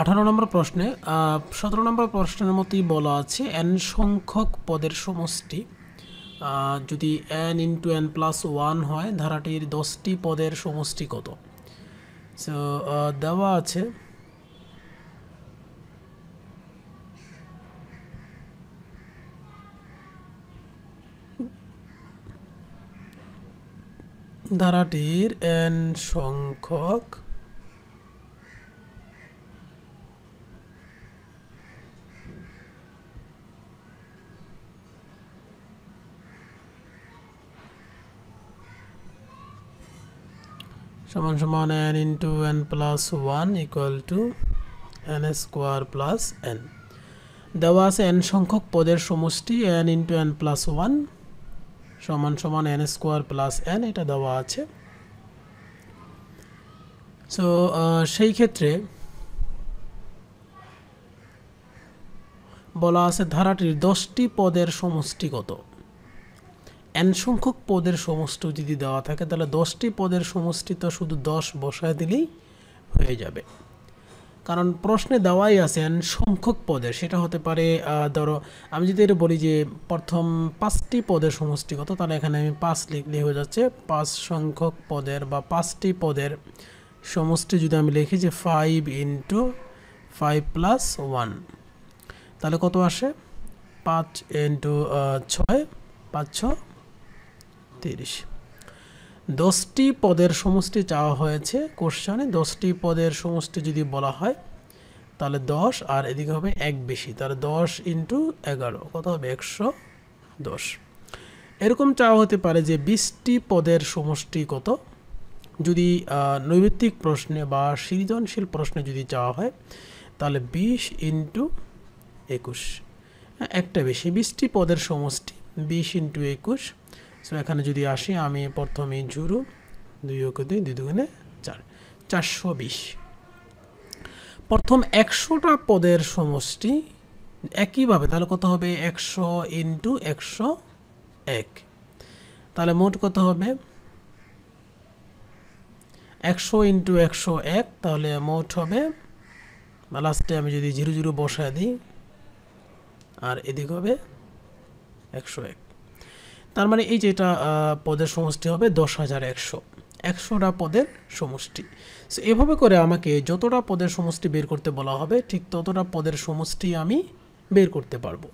আঠারো নম্বর প্রশ্নে সতেরো নম্বর প্রশ্নের মতোই বলা আছে এন সংখ্যক পদের সমষ্টি যদি n into n plus one হয় ধারাটির দশটি পদের সমষ্টি কত সো দেওয়া আছে ধারাটির এন সংখ্যক সমান সমান n into n plus one equal to n square plus n দেওয়া আছে এন সংখ্যক পদের সমষ্টি n into n plus one সমান সমান এন স্কোয়ার প্লাস এন এটা দেওয়া আছে সো সেই ক্ষেত্রে বলা আছে ধারাটির দশটি পদের সমষ্টি কত এন সংখ্যক পদের সমষ্টি যদি দেওয়া থাকে তাহলে দশটি পদের সমষ্টি তো শুধু দশ বসায় দিলেই হয়ে যাবে কারণ প্রশ্নে দেওয়াই আছে এন সংখ্যক পদের সেটা হতে পারে ধরো আমি যদি এটা বলি যে প্রথম পাঁচটি পদের সমষ্টি কত তাহলে এখানে আমি পাঁচ লিখলে হয়ে যাচ্ছে পাঁচ সংখ্যক পদের বা পাঁচটি পদের সমষ্টি যদি আমি লিখি যে five into five plus one তাহলে কত আসে পাঁচ ইন্টু ছয় পাঁচ ছ তিরিশ দশটি পদের সমষ্টি চাওয়া হয়েছে কোশ্চানে দশটি পদের সমষ্টি যদি বলা হয় তাহলে দশ আর এদিকে হবে এক বেশি তাহলে দশ ইন্টু এগারো কত হবে একশো দশ এরকম চাওয়া হতে পারে যে বিশটি পদের সমষ্টি কত যদি নৈমিত্তিক প্রশ্নে বা সৃজনশীল প্রশ্নে যদি চাওয়া হয় তাহলে বিশ ইন্টু একুশ হ্যাঁ, একটা বেশি বিশটি পদের সমষ্টি বিশ ইন্টু একুশ সো এখানে যদি আসি আমি প্রথমে জুরু দুই অক দুই দুই দুগুণে চার চারশো বিশ প্রথম একশোটা পদের সমষ্টি একইভাবে তাহলে কত হবে একশো ইন্টু একশো এক তাহলে মোট কত হবে একশো ইন্টু একশো এক তাহলে মোট হবে লাস্টে আমি যদি জিরো জিরো বসায় দিই আর এদিক হবে একশো এক তার মানে এই যেটা পদের সমষ্টি হবে দশ হাজার একশো একশোটা পদের সমষ্টি সো এভাবে করে আমাকে যতটা পদের সমষ্টি বের করতে বলা হবে ঠিক ততটা পদের সমষ্টি আমি বের করতে পারবো